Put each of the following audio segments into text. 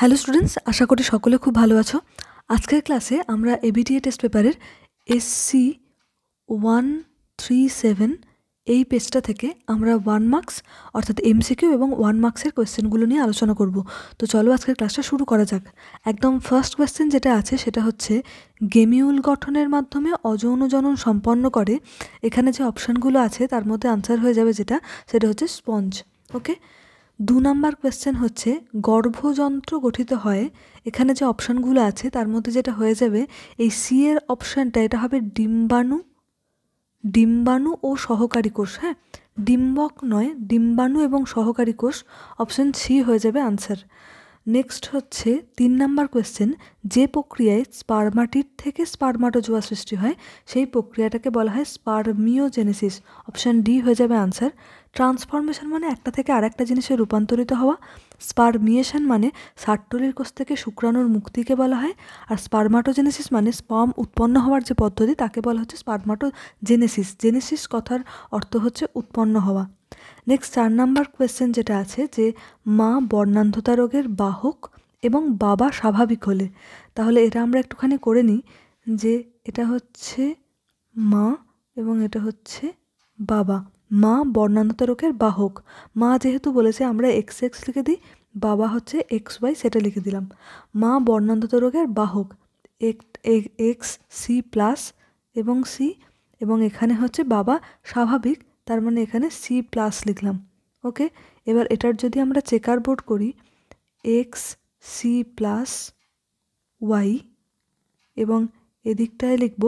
hello students আশা করি সকলে খুব ভালো আছো আজকের ক্লাসে আমরা এবিটিএ টেস্ট পেপারের এসসি ওয়ান থ্রি সেভেন এই পেজটা থেকে আমরা ওয়ান মার্কস অর্থাৎ এমসিকিউ এবং ওয়ান মার্কসের কোয়েশ্চেনগুলো নিয়ে আলোচনা করব তো চলো আজকের ক্লাসটা শুরু করা যাক একদম ফার্স্ট কোয়েশ্চেন যেটা আছে সেটা হচ্ছে গেমিউল গঠনের মাধ্যমে অযৌন জনন সম্পন্ন করে এখানে যে অপশানগুলো আছে তার মধ্যে আনসার হয়ে যাবে যেটা সেটা হচ্ছে স্পঞ্জ ওকে দু নাম্বার কোয়েশ্চেন হচ্ছে গর্ভযন্ত্র গঠিত হয় এখানে যে অপশানগুলো আছে তার মধ্যে যেটা হয়ে যাবে এই সি এর অপশানটা এটা হবে ডিম্বাণু ডিম্বাণু ও সহকারী কোষ হ্যাঁ ডিম্বক নয় ডিম্বাণু এবং সহকারী কোষ অপশান সি হয়ে যাবে আনসার নেক্সট হচ্ছে তিন নাম্বার কোয়েশ্চেন যে প্রক্রিয়ায় স্পার্মাটির থেকে স্পার্মাটোজোয়া সৃষ্টি হয় সেই প্রক্রিয়াটাকে বলা হয় স্পার্মিওজেনেসিস অপশান ডি হয়ে যাবে আনসার ট্রান্সফরমেশন মানে একটা থেকে আরেকটা জিনিসে রূপান্তরিত হওয়া স্পার্মিয়েশন মানে সার্টলির কোষ থেকে শুক্রাণুর মুক্তিকে বলা হয় আর স্পার্মাটোজেনেসিস মানে স্পম উৎপন্ন হওয়ার যে পদ্ধতি তাকে বলা হচ্ছে স্পার্মাটোজেনেসিস জেনেসিস কথার অর্থ হচ্ছে উৎপন্ন হওয়া নেক্সট চার নাম্বার কোয়েশ্চেন যেটা আছে যে মা বর্ণান্ধতা রোগের বাহক এবং বাবা স্বাভাবিক হলে তাহলে এটা আমরা একটুখানি করে নিই যে এটা হচ্ছে মা এবং এটা হচ্ছে বাবা মা বর্ণান্ধতা রোগের বাহক মা যেহেতু বলেছে আমরা এক্স এক্স লিখে দিই বাবা হচ্ছে এক্স ওয়াই সেটা লিখে দিলাম মা বর্ণান্ধতা রোগের বাহক এক্স সি প্লাস এবং সি এবং এখানে হচ্ছে বাবা স্বাভাবিক তার মানে এখানে সি প্লাস লিখলাম ওকে এবার এটার যদি আমরা চেকার বোর্ড করি এক্স সি প্লাস ওয়াই এবং এদিকটায় লিখব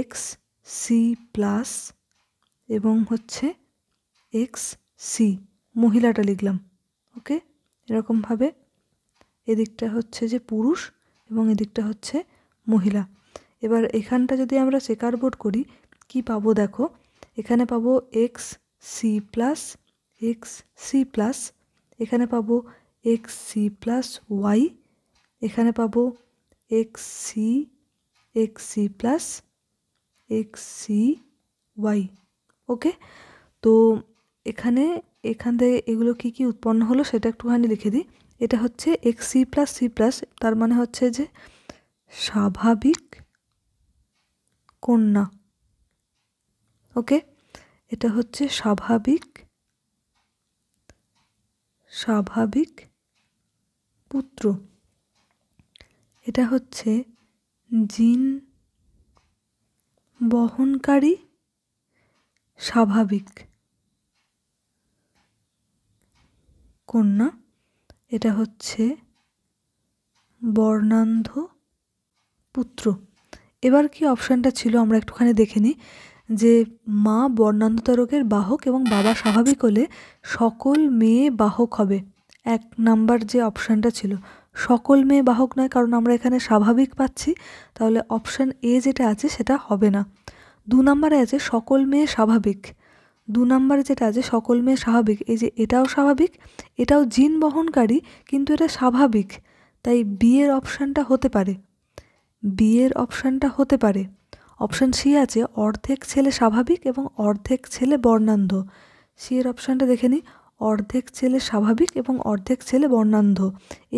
এক্স সি প্লাস এবং হচ্ছে এক্স সি মহিলাটা লিখলাম ওকে এরকমভাবে এদিকটা হচ্ছে যে পুরুষ এবং এদিকটা হচ্ছে মহিলা এবার এখানটা যদি আমরা চেকার বোর্ড করি কি পাবো দেখো এখানে পাবো X C plus X C plus এখানে পাবো এক্স সি প্লাস ওয়াই এখানে পাবো X C X C plus X C Y okay তো এখানে এখান থেকে এগুলো কি কি উৎপন্ন হলো সেটা একটুখানি লিখে দিই এটা হচ্ছে X C plus C plus তার মানে হচ্ছে যে স্বাভাবিক কন্যা ওকে এটা হচ্ছে স্বাভাবিক স্বাভাবিক পুত্র এটা হচ্ছে জিন বহনকারী স্বাভাবিক কন্যা এটা হচ্ছে বর্ণান্ধ পুত্র এবার কি অপশানটা ছিল আমরা একটুখানি দেখে নিই যে মা রোগের বাহক এবং বাবা স্বাভাবিক হলে সকল মেয়ে বাহক হবে এক নাম্বার যে অপশানটা ছিল সকল মেয়ে বাহক নয় কারণ আমরা এখানে স্বাভাবিক পাচ্ছি তাহলে অপশান এ যেটা আছে সেটা হবে না দু নম্বরে আছে সকল মেয়ে স্বাভাবিক দু নাম্বার যেটা আছে সকল মেয়ে স্বাভাবিক এই যে এটাও স্বাভাবিক এটাও জিন বহনকারী কিন্তু এটা স্বাভাবিক তাই বিয়ের অপশানটা হতে পারে বিয়ের অপশানটা হতে পারে অপশান সি আছে অর্ধেক ছেলে স্বাভাবিক এবং অর্ধেক ছেলে বর্ণান্ধ সি এর অপশানটা দেখে নিই অর্ধেক ছেলে স্বাভাবিক এবং অর্ধেক ছেলে বর্ণান্ধ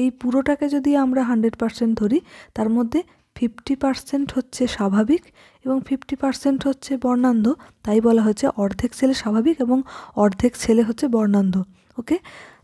এই পুরোটাকে যদি আমরা হান্ড্রেড পার্সেন্ট ধরি তার মধ্যে ফিফটি পার্সেন্ট হচ্ছে স্বাভাবিক এবং ফিফটি পার্সেন্ট হচ্ছে বর্ণান্ধ তাই বলা হচ্ছে অর্ধেক ছেলে স্বাভাবিক এবং অর্ধেক ছেলে হচ্ছে বর্ণান্ধ ওকে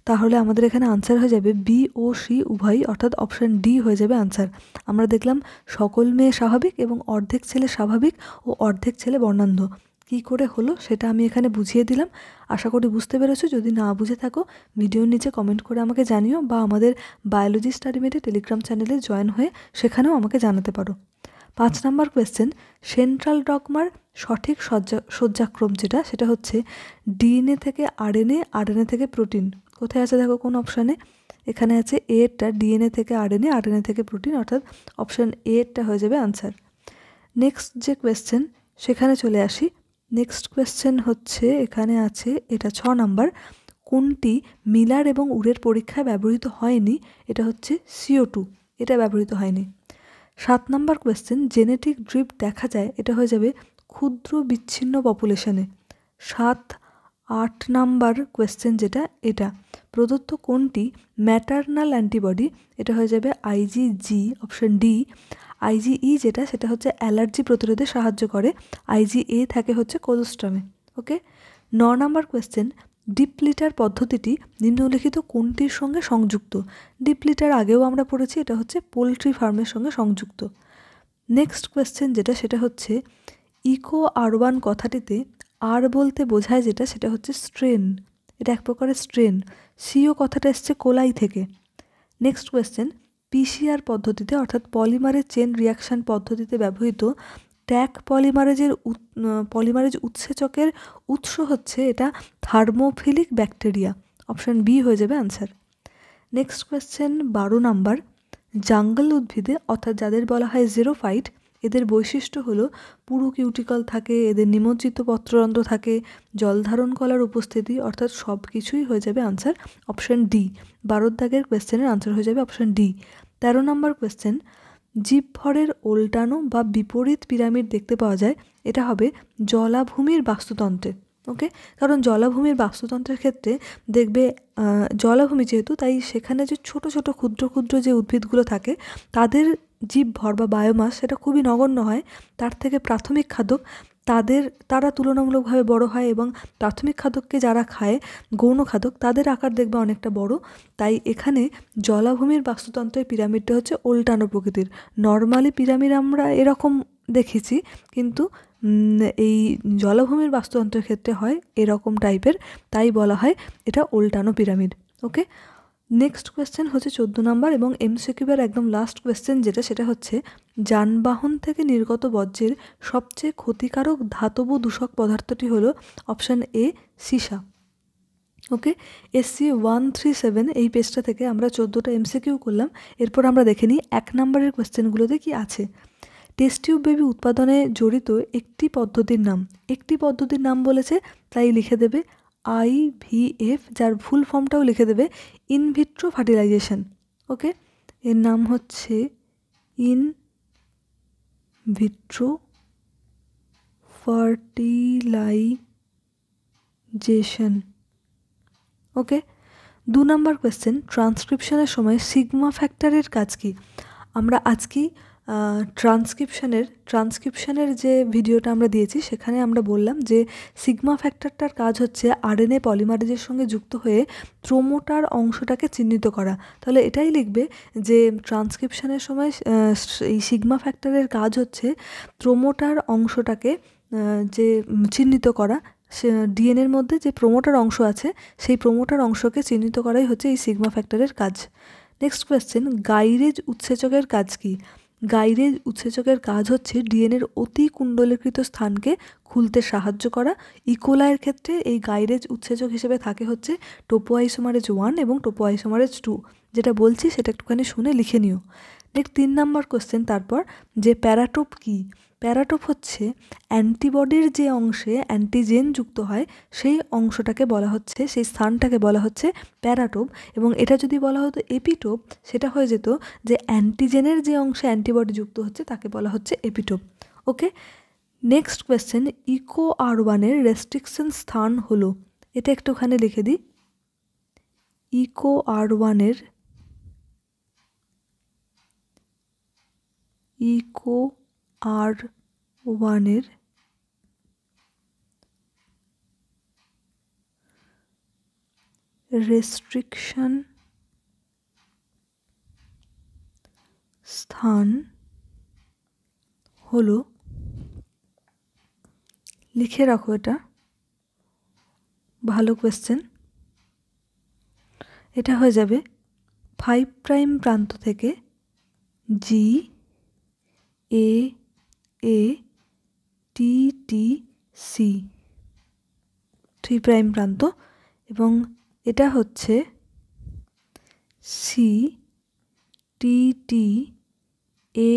তাহলে আমাদের এখানে আনসার হয়ে যাবে বি ও সি উভয়ই অর্থাৎ অপশান ডি হয়ে যাবে আনসার আমরা দেখলাম সকল মেয়ে স্বাভাবিক এবং অর্ধেক ছেলে স্বাভাবিক ও অর্ধেক ছেলে বর্ণান্ধ কি করে হলো সেটা আমি এখানে বুঝিয়ে দিলাম আশা করি বুঝতে পেরেছো যদি না বুঝে থাকো ভিডিওর নিচে কমেন্ট করে আমাকে জানিও বা আমাদের বায়োলজি স্টাডি মেটে টেলিগ্রাম চ্যানেলে জয়েন হয়ে সেখানেও আমাকে জানাতে পারো পাঁচ নাম্বার কোয়েশ্চেন সেন্ট্রাল ডগমার সঠিক সজ্জা শয্যাক্রম যেটা সেটা হচ্ছে ডিএনএ থেকে আরএনএ আরএনএ থেকে প্রোটিন কোথায় আছে দেখো কোন অপশানে এখানে আছে এরটা ডিএনএ থেকে আরএনএ আরএনএ থেকে প্রোটিন অর্থাৎ অপশান এরটা হয়ে যাবে আনসার নেক্সট যে কোয়েশ্চেন সেখানে চলে আসি নেক্সট কোয়েশ্চেন হচ্ছে এখানে আছে এটা ছ নাম্বার কোনটি মিলার এবং উড়ের পরীক্ষায় ব্যবহৃত হয়নি এটা হচ্ছে সিও টু এটা ব্যবহৃত হয়নি সাত নাম্বার কোয়েশ্চেন জেনেটিক ড্রিপ দেখা যায় এটা হয়ে যাবে ক্ষুদ্র বিচ্ছিন্ন পপুলেশনে সাত আট নাম্বার কোয়েশ্চেন যেটা এটা প্রদত্ত কোনটি ম্যাটার্নাল অ্যান্টিবডি এটা হয়ে যাবে আইজিজি অপশন ডি আইজিই যেটা সেটা হচ্ছে অ্যালার্জি প্রতিরোধে সাহায্য করে আইজিএ থাকে হচ্ছে কোলোস্ট্রামে ওকে ন নাম্বার কোয়েশ্চেন ডিপ্লিটার পদ্ধতিটি নিম্নলিখিত কোনটির সঙ্গে সংযুক্ত ডিপ্লিটার আগেও আমরা পড়েছি এটা হচ্ছে পোলট্রি ফার্মের সঙ্গে সংযুক্ত নেক্সট কোয়েশ্চেন যেটা সেটা হচ্ছে ইকো আরবান কথাটিতে আর বলতে বোঝায় যেটা সেটা হচ্ছে স্ট্রেন এটা এক প্রকারের স্ট্রেন সিও কথাটা এসছে কোলাই থেকে নেক্সট কোয়েশ্চেন পিসিআর পদ্ধতিতে অর্থাৎ পলিমারের চেন রিয়াকশান পদ্ধতিতে ব্যবহৃত ট্যাক পলিমারেজের পলিমারেজ উৎসেচকের উৎস হচ্ছে এটা থার্মোফিলিক ব্যাকটেরিয়া অপশান বি হয়ে যাবে অ্যান্সার নেক্সট কোয়েশ্চেন বারো নাম্বার জাঙ্গল উদ্ভিদে অর্থাৎ যাদের বলা হয় জেরোফাইট এদের বৈশিষ্ট্য হলো পুরু কিউটিকল থাকে এদের নিমজ্জিত পত্ররন্ধ্র থাকে জলধারণ কলার উপস্থিতি অর্থাৎ সব কিছুই হয়ে যাবে আনসার অপশান ডি বারোর দাগের কোয়েশ্চেনের আনসার হয়ে যাবে অপশান ডি তেরো নম্বর কোয়েশ্চেন জীবভরের ওল্টানো বা বিপরীত পিরামিড দেখতে পাওয়া যায় এটা হবে জলাভূমির বাস্তুতন্ত্রে ওকে কারণ জলাভূমির বাস্তুতন্ত্রের ক্ষেত্রে দেখবে জলাভূমি যেহেতু তাই সেখানে যে ছোট ছোট ক্ষুদ্র ক্ষুদ্র যে উদ্ভিদগুলো থাকে তাদের জীবভর বা বায়োমাস সেটা খুবই নগণ্য হয় তার থেকে প্রাথমিক খাদক তাদের তারা তুলনামূলকভাবে বড় হয় এবং প্রাথমিক খাদককে যারা খায় গৌণ খাদক তাদের আকার দেখবে অনেকটা বড় তাই এখানে জলাভূমির বাস্তুতন্ত্রের পিরামিডটা হচ্ছে ওল্টানো প্রকৃতির নর্মালি পিরামিড আমরা এরকম দেখেছি কিন্তু এই জলাভূমির বাস্তুতন্ত্রের ক্ষেত্রে হয় এরকম টাইপের তাই বলা হয় এটা ওল্টানো পিরামিড ওকে নেক্সট কোয়েশ্চেন হচ্ছে চোদ্দো নাম্বার এবং এমসিকিউবের একদম লাস্ট কোয়েশ্চেন যেটা সেটা হচ্ছে যানবাহন থেকে নির্গত বর্জ্যের সবচেয়ে ক্ষতিকারক ধাতব দূষক পদার্থটি হলো অপশান এ সীসা okay SC one three seven এই পেজটা থেকে আমরা চোদ্দোটা এমসিকিউ করলাম এরপর আমরা দেখে নিই এক নম্বরের কোয়েশ্চেনগুলোতে কি আছে টেস্ট টিউব বেবি উৎপাদনে জড়িত একটি পদ্ধতির নাম একটি পদ্ধতির নাম বলেছে তাই লিখে দেবে আইভিএফ যার ফুল ফর্মটাও লিখে দেবে ইনভিট্রো ফার্টিলাইজেশন ওকে এর নাম হচ্ছে ইন ভিট্রো ফার্টিলাইজেশন ওকে দু নম্বর কোয়েশ্চেন ট্রান্সক্রিপশনের সময় সিগমা ফ্যাক্টরের কাজ কি আমরা আজকেই ট্রান্সক্রিপশানের ট্রান্সক্রিপশানের যে ভিডিওটা আমরা দিয়েছি সেখানে আমরা বললাম যে সিগমা ফ্যাক্টরটার কাজ হচ্ছে আরএনএ পলিমারেজের সঙ্গে যুক্ত হয়ে প্রোমোটার অংশটাকে চিহ্নিত করা তাহলে এটাই লিখবে যে ট্রান্সক্রিপশানের সময় এই সিগমা ফ্যাক্টরের কাজ হচ্ছে প্রোমোটার অংশটাকে যে চিহ্নিত করা সে ডিএনএর মধ্যে যে প্রোমোটার অংশ আছে সেই প্রোমোটার অংশকে চিহ্নিত করাই হচ্ছে এই সিগমা ফ্যাক্টরের কাজ নেক্সট কোয়েশ্চেন গাইরেজ উৎসেচকের কাজ কী গাইরের উৎসেচকের কাজ হচ্ছে ডিএনএর অতি কুণ্ডলীকৃত স্থানকে খুলতে সাহায্য করা ইকোলায়ের ক্ষেত্রে এই গাইরেজ উৎসেচক হিসেবে থাকে হচ্ছে টোপোআইসোমারেজ ওয়ান এবং টোপোআইসোমারেজ টু যেটা বলছি সেটা একটুখানি শুনে লিখে নিও নেক্সট তিন নম্বর কোশ্চেন তারপর যে প্যারাটোপ কী প্যারাটোপ হচ্ছে অ্যান্টিবডির যে অংশে অ্যান্টিজেন যুক্ত হয় সেই অংশটাকে বলা হচ্ছে সেই স্থানটাকে বলা হচ্ছে প্যারাটোপ এবং এটা যদি বলা হতো এপিটোপ সেটা হয়ে যেত যে অ্যান্টিজেনের যে অংশে অ্যান্টিবডি যুক্ত হচ্ছে তাকে বলা হচ্ছে epitope okay next question Eco R ওয়ানের রেস্ট্রিকশন স্থান হলো এটা একটু ওখানে লিখে দিই ইকো আর ওয়ানের ইকো আর ওয়ানের রেস্ট্রিকশন স্থান হলো লিখে রাখো এটা ভালো কোয়েশ্চেন এটা হয়ে যাবে ফাইভ প্রাইম প্রান্ত থেকে G A A T T C three prime প্রান্ত এবং এটা হচ্ছে C T T A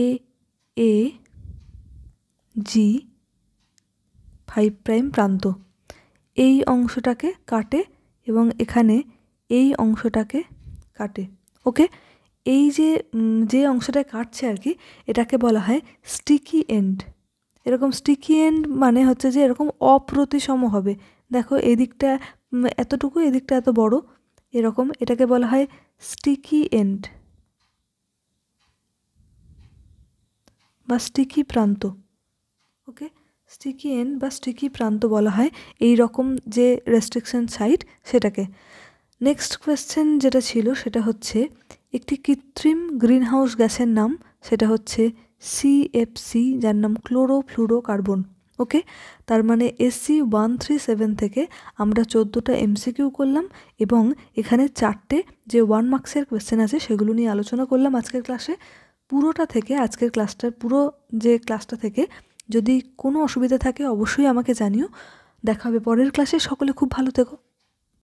A G five prime প্রান্ত এই অংশটাকে কাটে এবং এখানে এই অংশটাকে কাটে ওকে এই যে যে অংশটা কাটছে আর কি এটাকে বলা হয় স্টিকি এন্ড এরকম স্টিকি এন্ড মানে হচ্ছে যে এরকম অপ্রতিসম হবে দেখো এদিকটা এতটুকু এদিকটা এত বড় এরকম এটাকে বলা হয় স্টিকি এন্ড বা স্টিকি প্রান্ত ওকে স্টিকি এন্ড বা স্টিকি প্রান্ত বলা হয় এই রকম যে রেস্ট্রিকশন সাইট সেটাকে নেক্সট কোয়েশ্চেন যেটা ছিল সেটা হচ্ছে একটি কৃত্রিম গ্রিনহাউস গ্যাসের নাম সেটা হচ্ছে সিএফসি যার নাম কার্বন ওকে তার মানে এসসি ওয়ান থ্রি সেভেন থেকে আমরা চোদ্দোটা এমসিকিউ করলাম এবং এখানে চারটে যে ওয়ান মার্কসের কোয়েশ্চেন আছে সেগুলো নিয়ে আলোচনা করলাম আজকের ক্লাসে পুরোটা থেকে আজকের ক্লাসটার পুরো যে ক্লাসটা থেকে যদি কোনো অসুবিধা থাকে অবশ্যই আমাকে জানিও দেখা হবে পরের ক্লাসে সকলে খুব ভালো থেকো